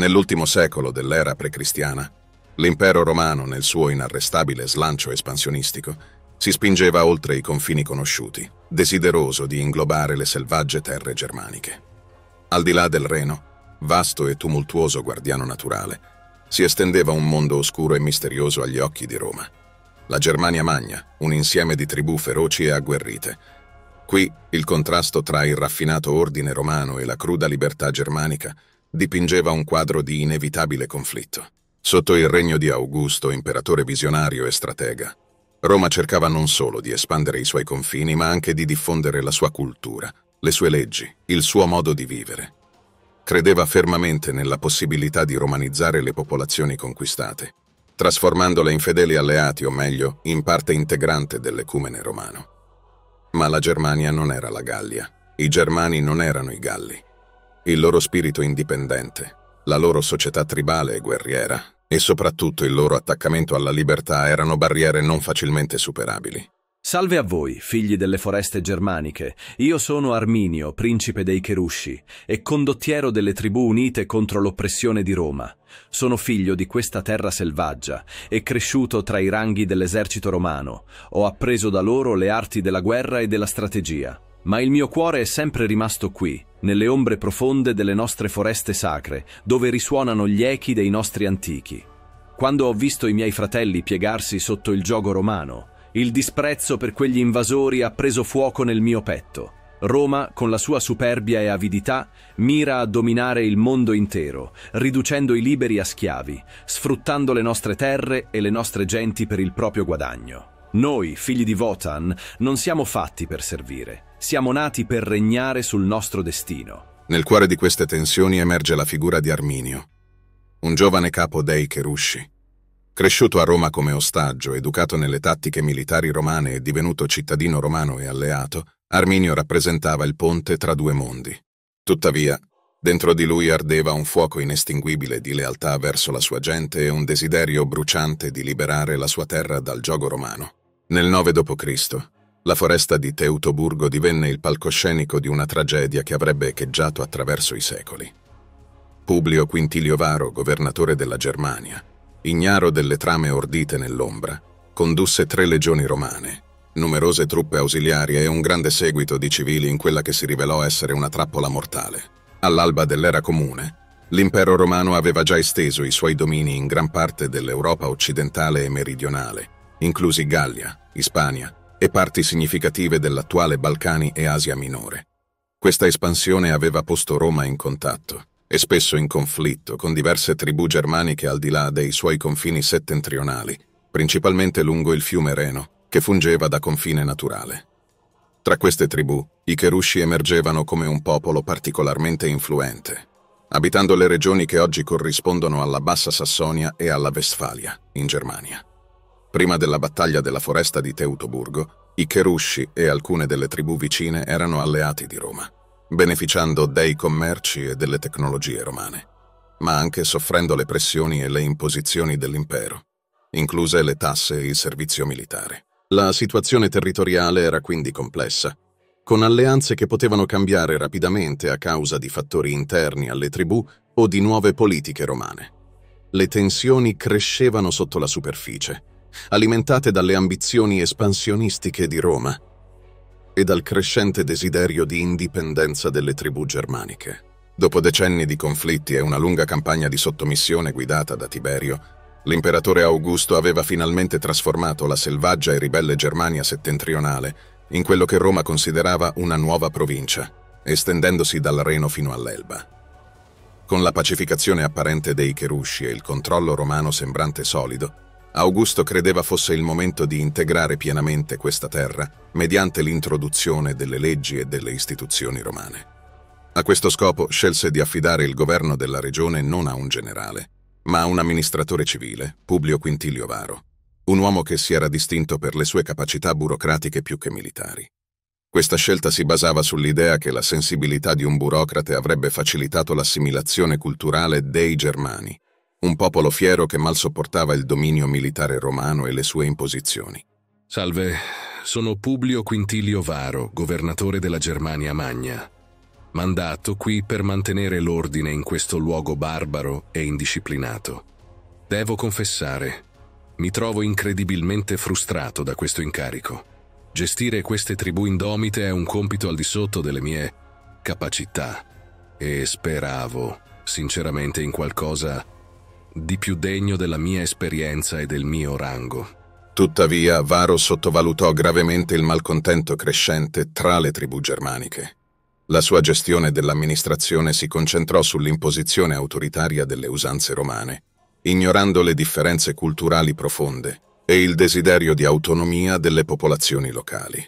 Nell'ultimo secolo dell'era precristiana, l'impero romano, nel suo inarrestabile slancio espansionistico, si spingeva oltre i confini conosciuti, desideroso di inglobare le selvagge terre germaniche. Al di là del Reno, vasto e tumultuoso guardiano naturale, si estendeva un mondo oscuro e misterioso agli occhi di Roma. La Germania Magna, un insieme di tribù feroci e agguerrite. Qui il contrasto tra il raffinato ordine romano e la cruda libertà germanica dipingeva un quadro di inevitabile conflitto. Sotto il regno di Augusto, imperatore visionario e stratega, Roma cercava non solo di espandere i suoi confini, ma anche di diffondere la sua cultura, le sue leggi, il suo modo di vivere. Credeva fermamente nella possibilità di romanizzare le popolazioni conquistate, trasformandole in fedeli alleati o meglio, in parte integrante dell'ecumene romano. Ma la Germania non era la Gallia, i Germani non erano i Galli, il loro spirito indipendente, la loro società tribale e guerriera, e soprattutto il loro attaccamento alla libertà erano barriere non facilmente superabili. Salve a voi, figli delle foreste germaniche. Io sono Arminio, principe dei Cherusci, e condottiero delle tribù unite contro l'oppressione di Roma. Sono figlio di questa terra selvaggia e cresciuto tra i ranghi dell'esercito romano. Ho appreso da loro le arti della guerra e della strategia. Ma il mio cuore è sempre rimasto qui, nelle ombre profonde delle nostre foreste sacre, dove risuonano gli echi dei nostri antichi. Quando ho visto i miei fratelli piegarsi sotto il gioco romano, il disprezzo per quegli invasori ha preso fuoco nel mio petto. Roma, con la sua superbia e avidità, mira a dominare il mondo intero, riducendo i liberi a schiavi, sfruttando le nostre terre e le nostre genti per il proprio guadagno. Noi, figli di Votan, non siamo fatti per servire. Siamo nati per regnare sul nostro destino. Nel cuore di queste tensioni emerge la figura di Arminio, un giovane capo dei Cherusci. Cresciuto a Roma come ostaggio, educato nelle tattiche militari romane e divenuto cittadino romano e alleato, Arminio rappresentava il ponte tra due mondi. Tuttavia, dentro di lui ardeva un fuoco inestinguibile di lealtà verso la sua gente e un desiderio bruciante di liberare la sua terra dal gioco romano. Nel 9 d.C., la foresta di Teutoburgo divenne il palcoscenico di una tragedia che avrebbe echeggiato attraverso i secoli. Publio Quintilio Varo, governatore della Germania, ignaro delle trame ordite nell'ombra, condusse tre legioni romane, numerose truppe ausiliarie e un grande seguito di civili in quella che si rivelò essere una trappola mortale. All'alba dell'era comune, l'impero romano aveva già esteso i suoi domini in gran parte dell'Europa occidentale e meridionale, inclusi Gallia, Ispania, e parti significative dell'attuale Balcani e Asia Minore. Questa espansione aveva posto Roma in contatto e spesso in conflitto con diverse tribù germaniche al di là dei suoi confini settentrionali, principalmente lungo il fiume Reno, che fungeva da confine naturale. Tra queste tribù, i Cherusci emergevano come un popolo particolarmente influente, abitando le regioni che oggi corrispondono alla Bassa Sassonia e alla Westfalia, in Germania. Prima della battaglia della foresta di Teutoburgo, i Cherusci e alcune delle tribù vicine erano alleati di Roma, beneficiando dei commerci e delle tecnologie romane, ma anche soffrendo le pressioni e le imposizioni dell'impero, incluse le tasse e il servizio militare. La situazione territoriale era quindi complessa, con alleanze che potevano cambiare rapidamente a causa di fattori interni alle tribù o di nuove politiche romane. Le tensioni crescevano sotto la superficie, alimentate dalle ambizioni espansionistiche di Roma e dal crescente desiderio di indipendenza delle tribù germaniche. Dopo decenni di conflitti e una lunga campagna di sottomissione guidata da Tiberio, l'imperatore Augusto aveva finalmente trasformato la selvaggia e ribelle Germania settentrionale in quello che Roma considerava una nuova provincia, estendendosi dal Reno fino all'Elba. Con la pacificazione apparente dei Cherusci e il controllo romano sembrante solido, Augusto credeva fosse il momento di integrare pienamente questa terra mediante l'introduzione delle leggi e delle istituzioni romane. A questo scopo scelse di affidare il governo della regione non a un generale, ma a un amministratore civile, Publio Quintilio Varo, un uomo che si era distinto per le sue capacità burocratiche più che militari. Questa scelta si basava sull'idea che la sensibilità di un burocrate avrebbe facilitato l'assimilazione culturale dei germani un popolo fiero che mal sopportava il dominio militare romano e le sue imposizioni. Salve, sono Publio Quintilio Varo, governatore della Germania Magna, mandato qui per mantenere l'ordine in questo luogo barbaro e indisciplinato. Devo confessare, mi trovo incredibilmente frustrato da questo incarico. Gestire queste tribù indomite è un compito al di sotto delle mie capacità e speravo, sinceramente, in qualcosa di più degno della mia esperienza e del mio rango. Tuttavia, Varo sottovalutò gravemente il malcontento crescente tra le tribù germaniche. La sua gestione dell'amministrazione si concentrò sull'imposizione autoritaria delle usanze romane, ignorando le differenze culturali profonde e il desiderio di autonomia delle popolazioni locali.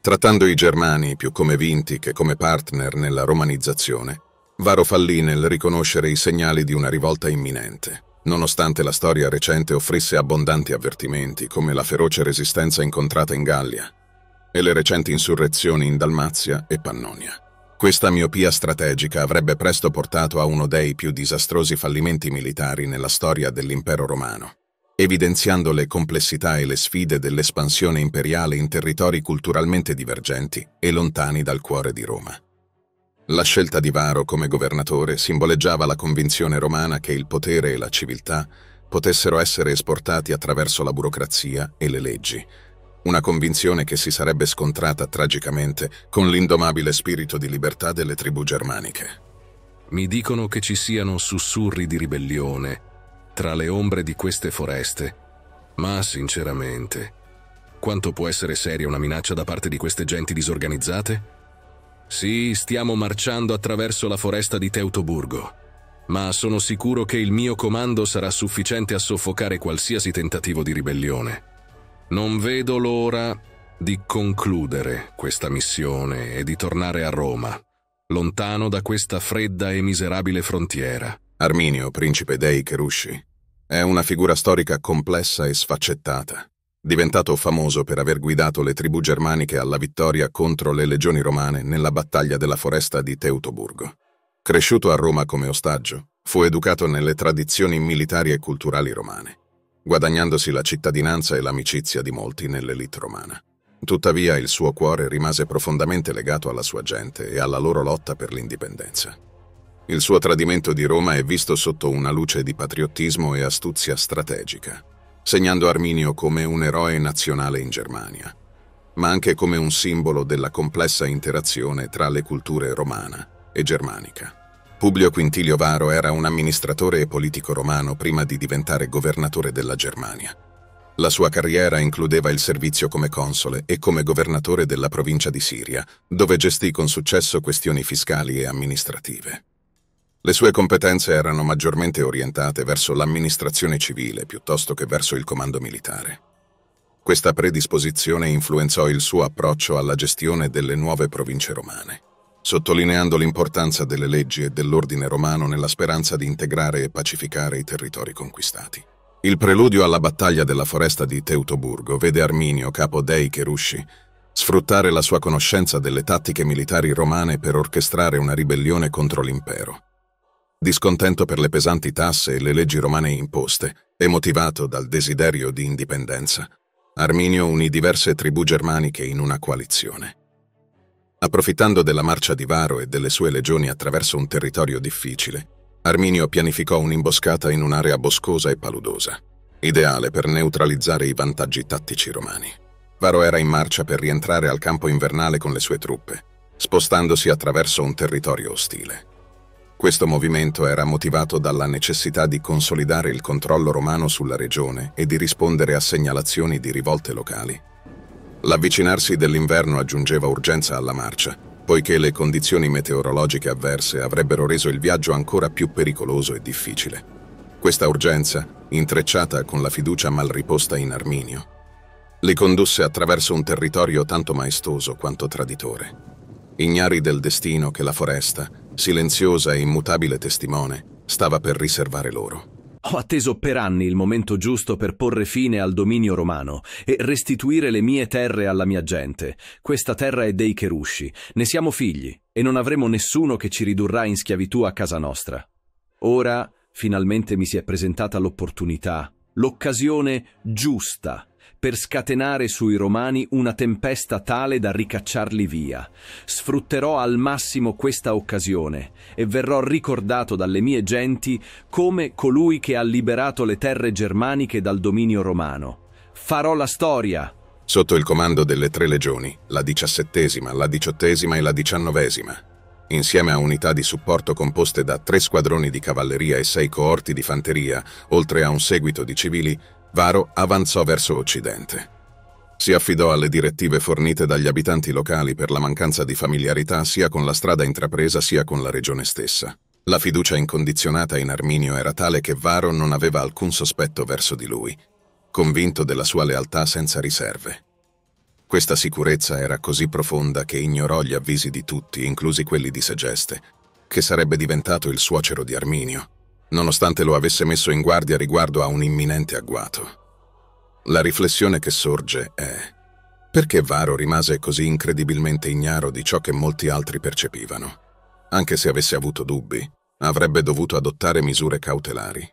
Trattando i germani più come vinti che come partner nella romanizzazione, Varo fallì nel riconoscere i segnali di una rivolta imminente. Nonostante la storia recente offrisse abbondanti avvertimenti, come la feroce resistenza incontrata in Gallia e le recenti insurrezioni in Dalmazia e Pannonia. Questa miopia strategica avrebbe presto portato a uno dei più disastrosi fallimenti militari nella storia dell'impero romano, evidenziando le complessità e le sfide dell'espansione imperiale in territori culturalmente divergenti e lontani dal cuore di Roma. La scelta di Varo come governatore simboleggiava la convinzione romana che il potere e la civiltà potessero essere esportati attraverso la burocrazia e le leggi, una convinzione che si sarebbe scontrata tragicamente con l'indomabile spirito di libertà delle tribù germaniche. Mi dicono che ci siano sussurri di ribellione tra le ombre di queste foreste, ma sinceramente, quanto può essere seria una minaccia da parte di queste genti disorganizzate? Sì, stiamo marciando attraverso la foresta di Teutoburgo, ma sono sicuro che il mio comando sarà sufficiente a soffocare qualsiasi tentativo di ribellione. Non vedo l'ora di concludere questa missione e di tornare a Roma, lontano da questa fredda e miserabile frontiera. Arminio, principe dei Cherusci, è una figura storica complessa e sfaccettata diventato famoso per aver guidato le tribù germaniche alla vittoria contro le legioni romane nella battaglia della foresta di Teutoburgo. Cresciuto a Roma come ostaggio, fu educato nelle tradizioni militari e culturali romane, guadagnandosi la cittadinanza e l'amicizia di molti nell'elite romana. Tuttavia il suo cuore rimase profondamente legato alla sua gente e alla loro lotta per l'indipendenza. Il suo tradimento di Roma è visto sotto una luce di patriottismo e astuzia strategica, segnando Arminio come un eroe nazionale in Germania, ma anche come un simbolo della complessa interazione tra le culture romana e germanica. Publio Quintilio Varo era un amministratore e politico romano prima di diventare governatore della Germania. La sua carriera includeva il servizio come console e come governatore della provincia di Siria, dove gestì con successo questioni fiscali e amministrative. Le sue competenze erano maggiormente orientate verso l'amministrazione civile piuttosto che verso il comando militare. Questa predisposizione influenzò il suo approccio alla gestione delle nuove province romane, sottolineando l'importanza delle leggi e dell'ordine romano nella speranza di integrare e pacificare i territori conquistati. Il preludio alla battaglia della foresta di Teutoburgo vede Arminio, capo dei Cherusci, sfruttare la sua conoscenza delle tattiche militari romane per orchestrare una ribellione contro l'impero discontento per le pesanti tasse e le leggi romane imposte e motivato dal desiderio di indipendenza, Arminio unì diverse tribù germaniche in una coalizione. Approfittando della marcia di Varo e delle sue legioni attraverso un territorio difficile, Arminio pianificò un'imboscata in un'area boscosa e paludosa, ideale per neutralizzare i vantaggi tattici romani. Varo era in marcia per rientrare al campo invernale con le sue truppe, spostandosi attraverso un territorio ostile. Questo movimento era motivato dalla necessità di consolidare il controllo romano sulla regione e di rispondere a segnalazioni di rivolte locali. L'avvicinarsi dell'inverno aggiungeva urgenza alla marcia, poiché le condizioni meteorologiche avverse avrebbero reso il viaggio ancora più pericoloso e difficile. Questa urgenza, intrecciata con la fiducia mal riposta in Arminio, li condusse attraverso un territorio tanto maestoso quanto traditore. Ignari del destino che la foresta, silenziosa e immutabile testimone, stava per riservare loro. Ho atteso per anni il momento giusto per porre fine al dominio romano e restituire le mie terre alla mia gente. Questa terra è dei Cherusci, ne siamo figli e non avremo nessuno che ci ridurrà in schiavitù a casa nostra. Ora finalmente mi si è presentata l'opportunità, l'occasione giusta per scatenare sui romani una tempesta tale da ricacciarli via. Sfrutterò al massimo questa occasione e verrò ricordato dalle mie genti come colui che ha liberato le terre germaniche dal dominio romano. Farò la storia! Sotto il comando delle tre legioni, la diciassettesima, la diciottesima e la diciannovesima, insieme a unità di supporto composte da tre squadroni di cavalleria e sei coorti di fanteria, oltre a un seguito di civili, Varo avanzò verso occidente. Si affidò alle direttive fornite dagli abitanti locali per la mancanza di familiarità sia con la strada intrapresa sia con la regione stessa. La fiducia incondizionata in Arminio era tale che Varo non aveva alcun sospetto verso di lui, convinto della sua lealtà senza riserve. Questa sicurezza era così profonda che ignorò gli avvisi di tutti, inclusi quelli di Segeste, che sarebbe diventato il suocero di Arminio, nonostante lo avesse messo in guardia riguardo a un imminente agguato. La riflessione che sorge è perché Varo rimase così incredibilmente ignaro di ciò che molti altri percepivano. Anche se avesse avuto dubbi, avrebbe dovuto adottare misure cautelari.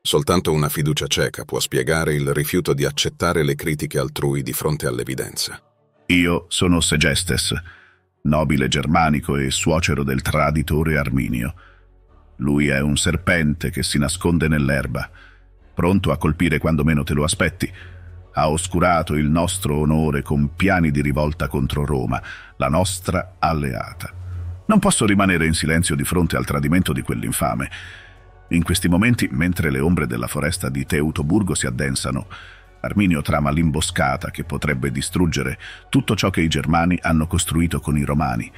Soltanto una fiducia cieca può spiegare il rifiuto di accettare le critiche altrui di fronte all'evidenza. Io sono Segestes, nobile germanico e suocero del traditore Arminio. Lui è un serpente che si nasconde nell'erba, pronto a colpire quando meno te lo aspetti. Ha oscurato il nostro onore con piani di rivolta contro Roma, la nostra alleata. Non posso rimanere in silenzio di fronte al tradimento di quell'infame. In questi momenti, mentre le ombre della foresta di Teutoburgo si addensano, Arminio trama l'imboscata che potrebbe distruggere tutto ciò che i Germani hanno costruito con i Romani.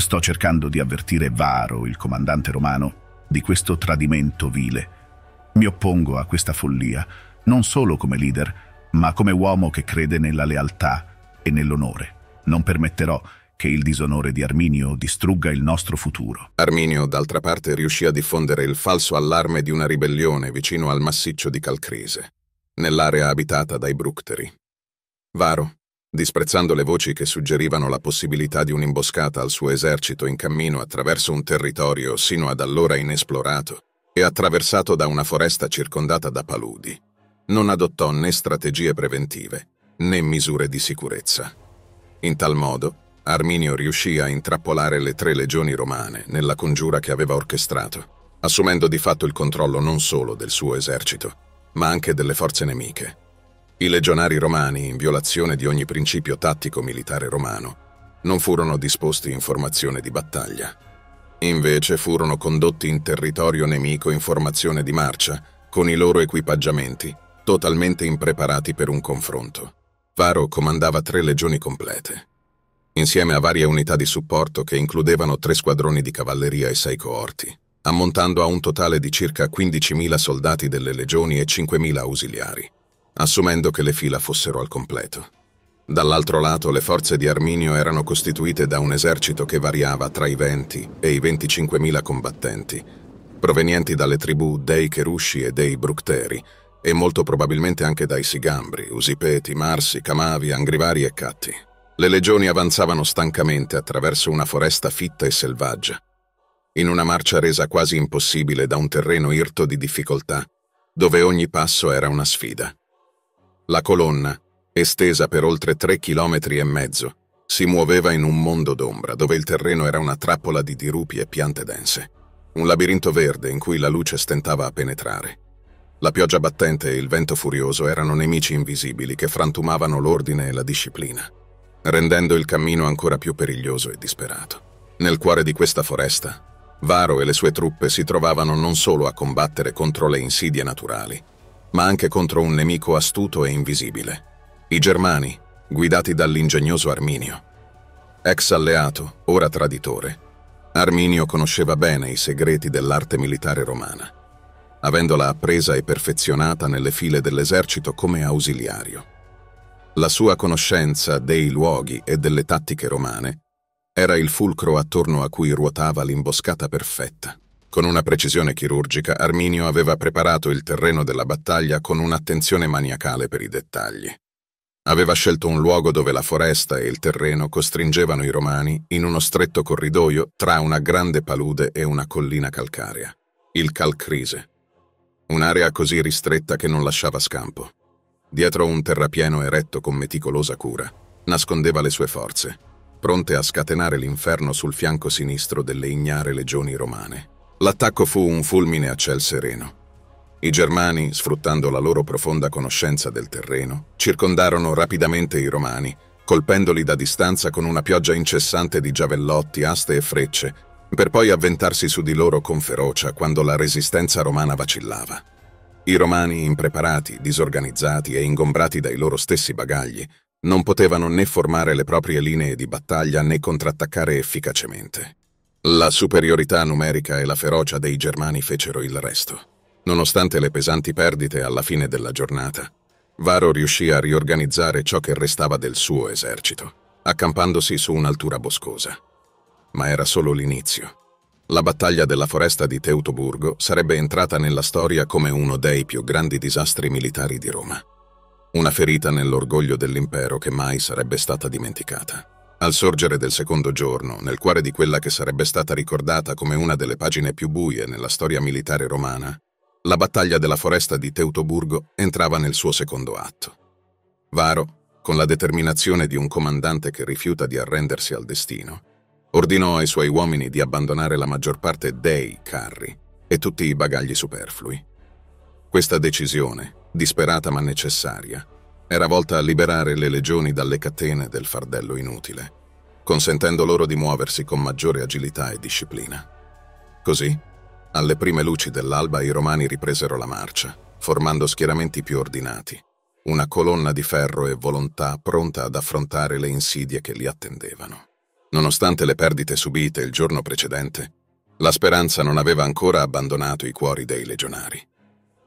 Sto cercando di avvertire Varo, il comandante romano, di questo tradimento vile. Mi oppongo a questa follia, non solo come leader, ma come uomo che crede nella lealtà e nell'onore. Non permetterò che il disonore di Arminio distrugga il nostro futuro. Arminio, d'altra parte, riuscì a diffondere il falso allarme di una ribellione vicino al massiccio di Calcrise, nell'area abitata dai Bructeri. Varo, disprezzando le voci che suggerivano la possibilità di un'imboscata al suo esercito in cammino attraverso un territorio sino ad allora inesplorato e attraversato da una foresta circondata da paludi. Non adottò né strategie preventive né misure di sicurezza. In tal modo, Arminio riuscì a intrappolare le tre legioni romane nella congiura che aveva orchestrato, assumendo di fatto il controllo non solo del suo esercito, ma anche delle forze nemiche. I legionari romani, in violazione di ogni principio tattico militare romano, non furono disposti in formazione di battaglia. Invece furono condotti in territorio nemico in formazione di marcia, con i loro equipaggiamenti, totalmente impreparati per un confronto. Varo comandava tre legioni complete, insieme a varie unità di supporto che includevano tre squadroni di cavalleria e sei coorti, ammontando a un totale di circa 15.000 soldati delle legioni e 5.000 ausiliari assumendo che le fila fossero al completo. Dall'altro lato le forze di Arminio erano costituite da un esercito che variava tra i 20 e i 25.000 combattenti, provenienti dalle tribù dei Cherusci e dei Bructeri, e molto probabilmente anche dai Sigambri, Usipeti, Marsi, Camavi, Angrivari e Catti. Le legioni avanzavano stancamente attraverso una foresta fitta e selvaggia, in una marcia resa quasi impossibile da un terreno irto di difficoltà, dove ogni passo era una sfida. La colonna, estesa per oltre tre chilometri e mezzo, si muoveva in un mondo d'ombra dove il terreno era una trappola di dirupi e piante dense, un labirinto verde in cui la luce stentava a penetrare. La pioggia battente e il vento furioso erano nemici invisibili che frantumavano l'ordine e la disciplina, rendendo il cammino ancora più periglioso e disperato. Nel cuore di questa foresta, Varo e le sue truppe si trovavano non solo a combattere contro le insidie naturali, ma anche contro un nemico astuto e invisibile, i Germani, guidati dall'ingegnoso Arminio. Ex alleato, ora traditore, Arminio conosceva bene i segreti dell'arte militare romana, avendola appresa e perfezionata nelle file dell'esercito come ausiliario. La sua conoscenza dei luoghi e delle tattiche romane era il fulcro attorno a cui ruotava l'imboscata perfetta. Con una precisione chirurgica, Arminio aveva preparato il terreno della battaglia con un'attenzione maniacale per i dettagli. Aveva scelto un luogo dove la foresta e il terreno costringevano i romani in uno stretto corridoio tra una grande palude e una collina calcarea, il Calcrise. Un'area così ristretta che non lasciava scampo. Dietro un terrapieno eretto con meticolosa cura, nascondeva le sue forze, pronte a scatenare l'inferno sul fianco sinistro delle ignare legioni romane. L'attacco fu un fulmine a ciel sereno. I germani, sfruttando la loro profonda conoscenza del terreno, circondarono rapidamente i romani, colpendoli da distanza con una pioggia incessante di giavellotti, aste e frecce, per poi avventarsi su di loro con ferocia quando la resistenza romana vacillava. I romani, impreparati, disorganizzati e ingombrati dai loro stessi bagagli, non potevano né formare le proprie linee di battaglia né contrattaccare efficacemente. La superiorità numerica e la ferocia dei germani fecero il resto. Nonostante le pesanti perdite alla fine della giornata, Varo riuscì a riorganizzare ciò che restava del suo esercito, accampandosi su un'altura boscosa. Ma era solo l'inizio. La battaglia della foresta di Teutoburgo sarebbe entrata nella storia come uno dei più grandi disastri militari di Roma. Una ferita nell'orgoglio dell'impero che mai sarebbe stata dimenticata. Al sorgere del secondo giorno, nel cuore di quella che sarebbe stata ricordata come una delle pagine più buie nella storia militare romana, la battaglia della foresta di Teutoburgo entrava nel suo secondo atto. Varo, con la determinazione di un comandante che rifiuta di arrendersi al destino, ordinò ai suoi uomini di abbandonare la maggior parte dei carri e tutti i bagagli superflui. Questa decisione, disperata ma necessaria, era volta a liberare le legioni dalle catene del fardello inutile, consentendo loro di muoversi con maggiore agilità e disciplina. Così, alle prime luci dell'alba i romani ripresero la marcia, formando schieramenti più ordinati, una colonna di ferro e volontà pronta ad affrontare le insidie che li attendevano. Nonostante le perdite subite il giorno precedente, la speranza non aveva ancora abbandonato i cuori dei legionari.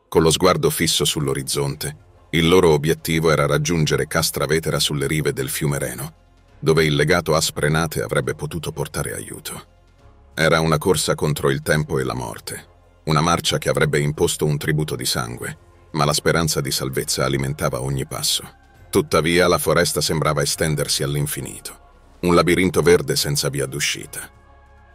Con lo sguardo fisso sull'orizzonte, il loro obiettivo era raggiungere Castravetera sulle rive del fiume Reno, dove il legato Asprenate avrebbe potuto portare aiuto. Era una corsa contro il tempo e la morte, una marcia che avrebbe imposto un tributo di sangue, ma la speranza di salvezza alimentava ogni passo. Tuttavia la foresta sembrava estendersi all'infinito, un labirinto verde senza via d'uscita.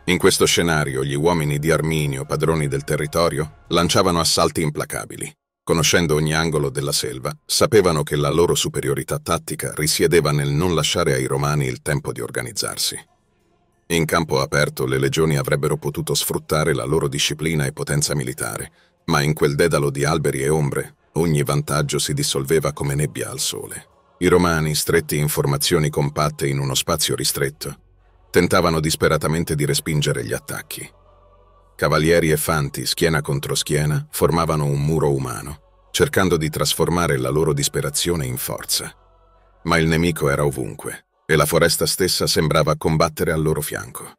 In questo scenario gli uomini di Arminio, padroni del territorio, lanciavano assalti implacabili, Conoscendo ogni angolo della selva, sapevano che la loro superiorità tattica risiedeva nel non lasciare ai romani il tempo di organizzarsi. In campo aperto le legioni avrebbero potuto sfruttare la loro disciplina e potenza militare, ma in quel dedalo di alberi e ombre ogni vantaggio si dissolveva come nebbia al sole. I romani, stretti in formazioni compatte in uno spazio ristretto, tentavano disperatamente di respingere gli attacchi. Cavalieri e fanti, schiena contro schiena, formavano un muro umano, cercando di trasformare la loro disperazione in forza. Ma il nemico era ovunque, e la foresta stessa sembrava combattere al loro fianco.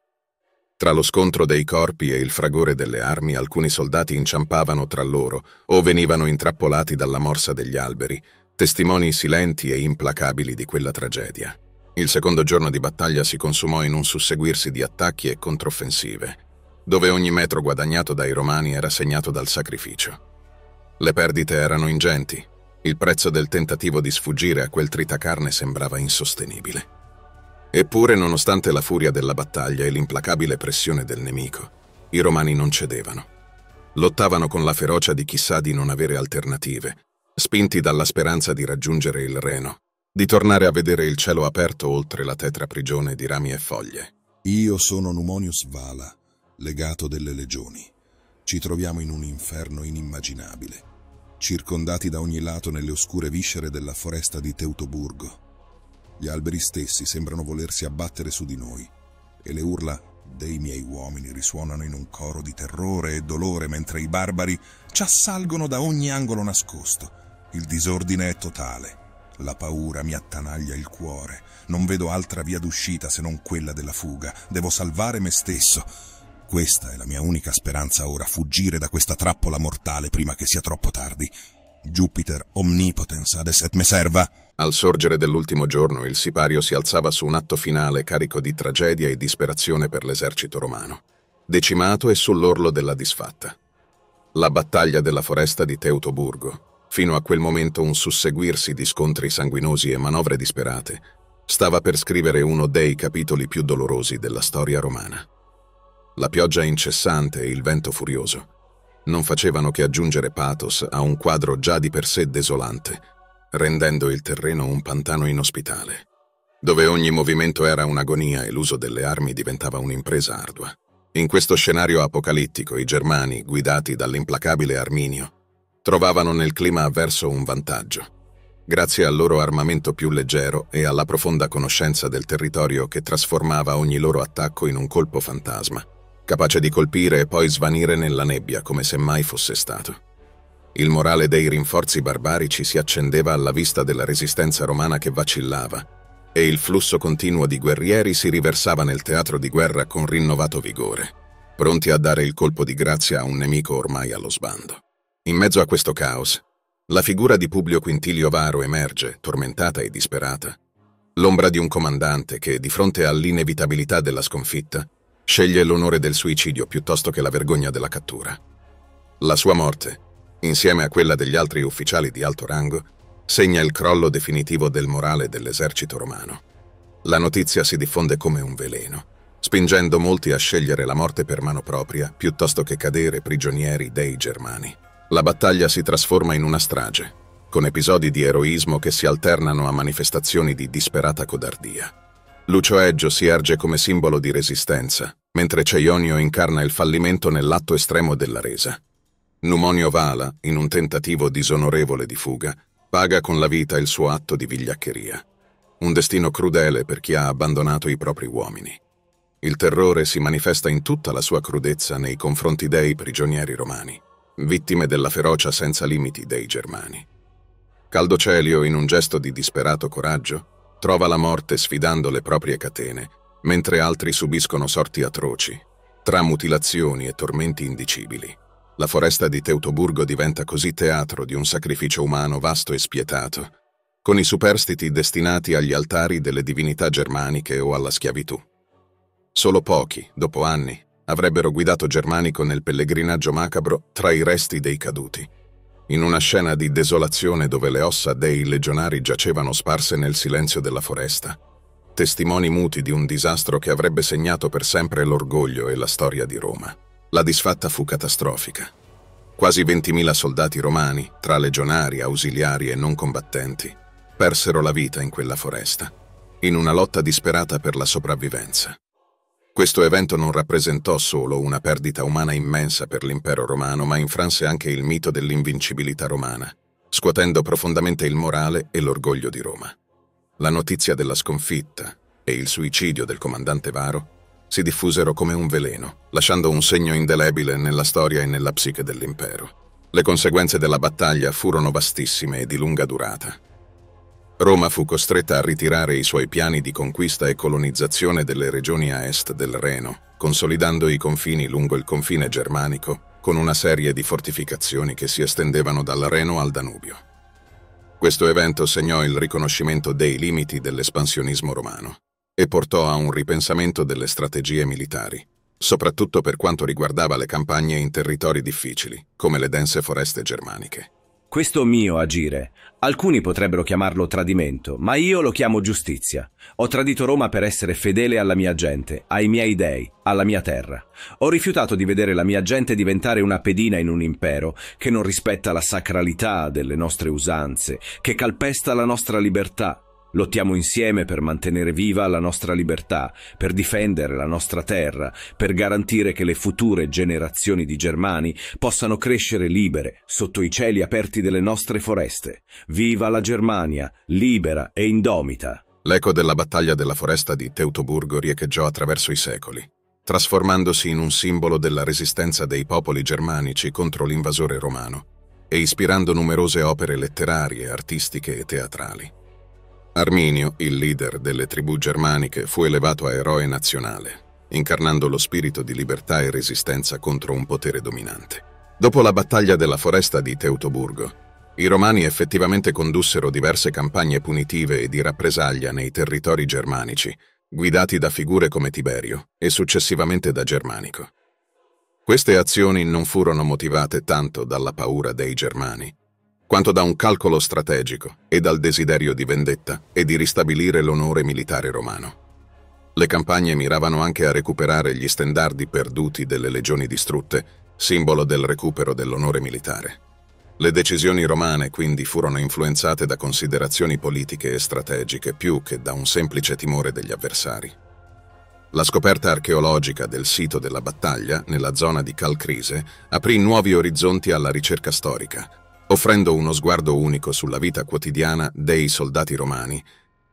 Tra lo scontro dei corpi e il fragore delle armi, alcuni soldati inciampavano tra loro o venivano intrappolati dalla morsa degli alberi, testimoni silenti e implacabili di quella tragedia. Il secondo giorno di battaglia si consumò in un susseguirsi di attacchi e controffensive dove ogni metro guadagnato dai romani era segnato dal sacrificio. Le perdite erano ingenti, il prezzo del tentativo di sfuggire a quel tritacarne sembrava insostenibile. Eppure, nonostante la furia della battaglia e l'implacabile pressione del nemico, i romani non cedevano. Lottavano con la ferocia di chissà di non avere alternative, spinti dalla speranza di raggiungere il Reno, di tornare a vedere il cielo aperto oltre la tetra prigione di rami e foglie. Io sono Numonius Vala, legato delle legioni. Ci troviamo in un inferno inimmaginabile, circondati da ogni lato nelle oscure viscere della foresta di Teutoburgo. Gli alberi stessi sembrano volersi abbattere su di noi, e le urla dei miei uomini risuonano in un coro di terrore e dolore mentre i barbari ci assalgono da ogni angolo nascosto. Il disordine è totale. La paura mi attanaglia il cuore. Non vedo altra via d'uscita se non quella della fuga. Devo salvare me stesso. Questa è la mia unica speranza ora, fuggire da questa trappola mortale prima che sia troppo tardi. Jupiter omnipotens et me serva. Al sorgere dell'ultimo giorno il sipario si alzava su un atto finale carico di tragedia e disperazione per l'esercito romano, decimato e sull'orlo della disfatta. La battaglia della foresta di Teutoburgo, fino a quel momento un susseguirsi di scontri sanguinosi e manovre disperate, stava per scrivere uno dei capitoli più dolorosi della storia romana. La pioggia incessante e il vento furioso non facevano che aggiungere pathos a un quadro già di per sé desolante, rendendo il terreno un pantano inospitale, dove ogni movimento era un'agonia e l'uso delle armi diventava un'impresa ardua. In questo scenario apocalittico i germani, guidati dall'implacabile Arminio, trovavano nel clima avverso un vantaggio, grazie al loro armamento più leggero e alla profonda conoscenza del territorio che trasformava ogni loro attacco in un colpo fantasma capace di colpire e poi svanire nella nebbia come se mai fosse stato. Il morale dei rinforzi barbarici si accendeva alla vista della resistenza romana che vacillava e il flusso continuo di guerrieri si riversava nel teatro di guerra con rinnovato vigore, pronti a dare il colpo di grazia a un nemico ormai allo sbando. In mezzo a questo caos, la figura di Publio Quintilio Varo emerge, tormentata e disperata, l'ombra di un comandante che, di fronte all'inevitabilità della sconfitta, sceglie l'onore del suicidio piuttosto che la vergogna della cattura. La sua morte, insieme a quella degli altri ufficiali di alto rango, segna il crollo definitivo del morale dell'esercito romano. La notizia si diffonde come un veleno, spingendo molti a scegliere la morte per mano propria piuttosto che cadere prigionieri dei germani. La battaglia si trasforma in una strage, con episodi di eroismo che si alternano a manifestazioni di disperata codardia. Lucio Eggio si erge come simbolo di resistenza, mentre Ceionio incarna il fallimento nell'atto estremo della resa. Numonio Vala, in un tentativo disonorevole di fuga, paga con la vita il suo atto di vigliaccheria. Un destino crudele per chi ha abbandonato i propri uomini. Il terrore si manifesta in tutta la sua crudezza nei confronti dei prigionieri romani, vittime della ferocia senza limiti dei germani. Caldocelio, in un gesto di disperato coraggio, trova la morte sfidando le proprie catene mentre altri subiscono sorti atroci, tra mutilazioni e tormenti indicibili. La foresta di Teutoburgo diventa così teatro di un sacrificio umano vasto e spietato, con i superstiti destinati agli altari delle divinità germaniche o alla schiavitù. Solo pochi, dopo anni, avrebbero guidato Germanico nel pellegrinaggio macabro tra i resti dei caduti, in una scena di desolazione dove le ossa dei legionari giacevano sparse nel silenzio della foresta testimoni muti di un disastro che avrebbe segnato per sempre l'orgoglio e la storia di Roma. La disfatta fu catastrofica. Quasi 20.000 soldati romani, tra legionari, ausiliari e non combattenti, persero la vita in quella foresta, in una lotta disperata per la sopravvivenza. Questo evento non rappresentò solo una perdita umana immensa per l'impero romano, ma infranse anche il mito dell'invincibilità romana, scuotendo profondamente il morale e l'orgoglio di Roma la notizia della sconfitta e il suicidio del comandante Varo si diffusero come un veleno, lasciando un segno indelebile nella storia e nella psiche dell'impero. Le conseguenze della battaglia furono vastissime e di lunga durata. Roma fu costretta a ritirare i suoi piani di conquista e colonizzazione delle regioni a est del Reno, consolidando i confini lungo il confine germanico con una serie di fortificazioni che si estendevano dal Reno al Danubio. Questo evento segnò il riconoscimento dei limiti dell'espansionismo romano e portò a un ripensamento delle strategie militari, soprattutto per quanto riguardava le campagne in territori difficili, come le dense foreste germaniche. Questo mio agire. Alcuni potrebbero chiamarlo tradimento, ma io lo chiamo giustizia. Ho tradito Roma per essere fedele alla mia gente, ai miei dei, alla mia terra. Ho rifiutato di vedere la mia gente diventare una pedina in un impero che non rispetta la sacralità delle nostre usanze, che calpesta la nostra libertà, Lottiamo insieme per mantenere viva la nostra libertà, per difendere la nostra terra, per garantire che le future generazioni di germani possano crescere libere sotto i cieli aperti delle nostre foreste. Viva la Germania, libera e indomita! L'eco della battaglia della foresta di Teutoburgo riecheggiò attraverso i secoli, trasformandosi in un simbolo della resistenza dei popoli germanici contro l'invasore romano e ispirando numerose opere letterarie, artistiche e teatrali. Arminio, il leader delle tribù germaniche, fu elevato a eroe nazionale, incarnando lo spirito di libertà e resistenza contro un potere dominante. Dopo la battaglia della foresta di Teutoburgo, i Romani effettivamente condussero diverse campagne punitive e di rappresaglia nei territori germanici, guidati da figure come Tiberio e successivamente da Germanico. Queste azioni non furono motivate tanto dalla paura dei Germani, quanto da un calcolo strategico e dal desiderio di vendetta e di ristabilire l'onore militare romano. Le campagne miravano anche a recuperare gli stendardi perduti delle legioni distrutte, simbolo del recupero dell'onore militare. Le decisioni romane quindi furono influenzate da considerazioni politiche e strategiche più che da un semplice timore degli avversari. La scoperta archeologica del sito della battaglia, nella zona di Calcrise, aprì nuovi orizzonti alla ricerca storica, offrendo uno sguardo unico sulla vita quotidiana dei soldati romani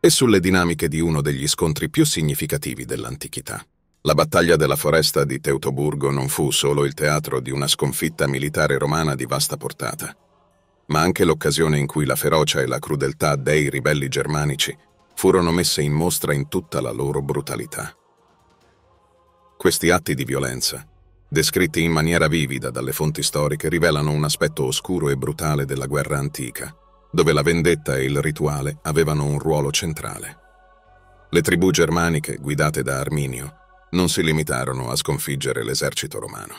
e sulle dinamiche di uno degli scontri più significativi dell'antichità. La battaglia della foresta di Teutoburgo non fu solo il teatro di una sconfitta militare romana di vasta portata, ma anche l'occasione in cui la ferocia e la crudeltà dei ribelli germanici furono messe in mostra in tutta la loro brutalità. Questi atti di violenza, descritti in maniera vivida dalle fonti storiche, rivelano un aspetto oscuro e brutale della guerra antica, dove la vendetta e il rituale avevano un ruolo centrale. Le tribù germaniche, guidate da Arminio, non si limitarono a sconfiggere l'esercito romano.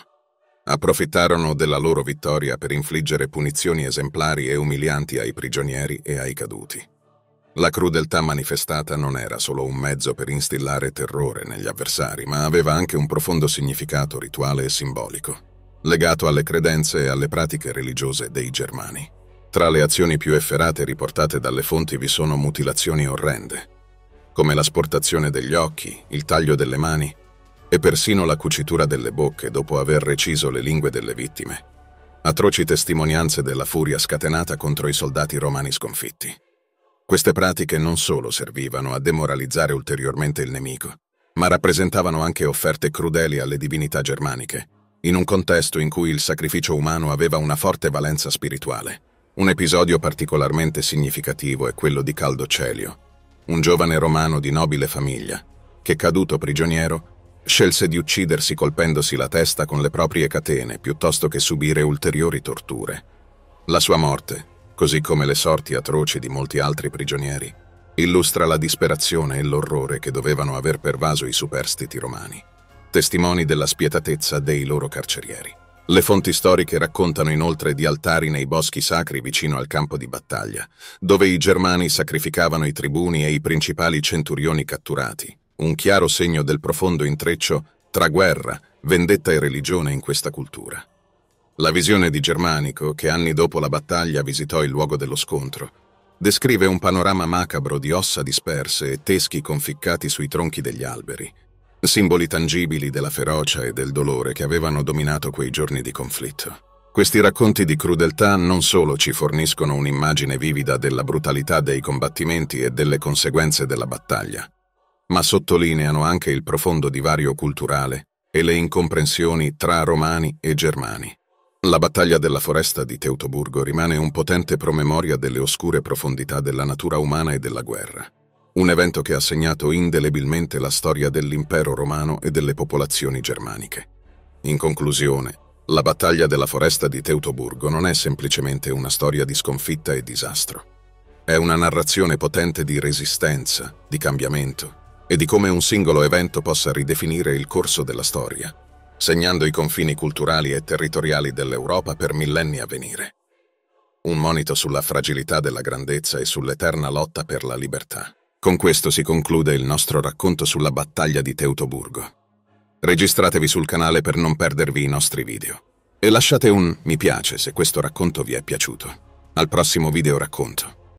Approfittarono della loro vittoria per infliggere punizioni esemplari e umilianti ai prigionieri e ai caduti. La crudeltà manifestata non era solo un mezzo per instillare terrore negli avversari, ma aveva anche un profondo significato rituale e simbolico, legato alle credenze e alle pratiche religiose dei germani. Tra le azioni più efferate riportate dalle fonti vi sono mutilazioni orrende, come l'asportazione degli occhi, il taglio delle mani e persino la cucitura delle bocche dopo aver reciso le lingue delle vittime, atroci testimonianze della furia scatenata contro i soldati romani sconfitti. Queste pratiche non solo servivano a demoralizzare ulteriormente il nemico, ma rappresentavano anche offerte crudeli alle divinità germaniche, in un contesto in cui il sacrificio umano aveva una forte valenza spirituale. Un episodio particolarmente significativo è quello di Caldo Celio, un giovane romano di nobile famiglia, che caduto prigioniero scelse di uccidersi colpendosi la testa con le proprie catene piuttosto che subire ulteriori torture. La sua morte, così come le sorti atroci di molti altri prigionieri, illustra la disperazione e l'orrore che dovevano aver pervaso i superstiti romani, testimoni della spietatezza dei loro carcerieri. Le fonti storiche raccontano inoltre di altari nei boschi sacri vicino al campo di battaglia, dove i germani sacrificavano i tribuni e i principali centurioni catturati, un chiaro segno del profondo intreccio tra guerra, vendetta e religione in questa cultura. La visione di Germanico, che anni dopo la battaglia visitò il luogo dello scontro, descrive un panorama macabro di ossa disperse e teschi conficcati sui tronchi degli alberi, simboli tangibili della ferocia e del dolore che avevano dominato quei giorni di conflitto. Questi racconti di crudeltà non solo ci forniscono un'immagine vivida della brutalità dei combattimenti e delle conseguenze della battaglia, ma sottolineano anche il profondo divario culturale e le incomprensioni tra romani e germani. La battaglia della foresta di Teutoburgo rimane un potente promemoria delle oscure profondità della natura umana e della guerra, un evento che ha segnato indelebilmente la storia dell'impero romano e delle popolazioni germaniche. In conclusione, la battaglia della foresta di Teutoburgo non è semplicemente una storia di sconfitta e disastro. È una narrazione potente di resistenza, di cambiamento e di come un singolo evento possa ridefinire il corso della storia segnando i confini culturali e territoriali dell'Europa per millenni a venire. Un monito sulla fragilità della grandezza e sull'eterna lotta per la libertà. Con questo si conclude il nostro racconto sulla battaglia di Teutoburgo. Registratevi sul canale per non perdervi i nostri video e lasciate un mi piace se questo racconto vi è piaciuto. Al prossimo video racconto.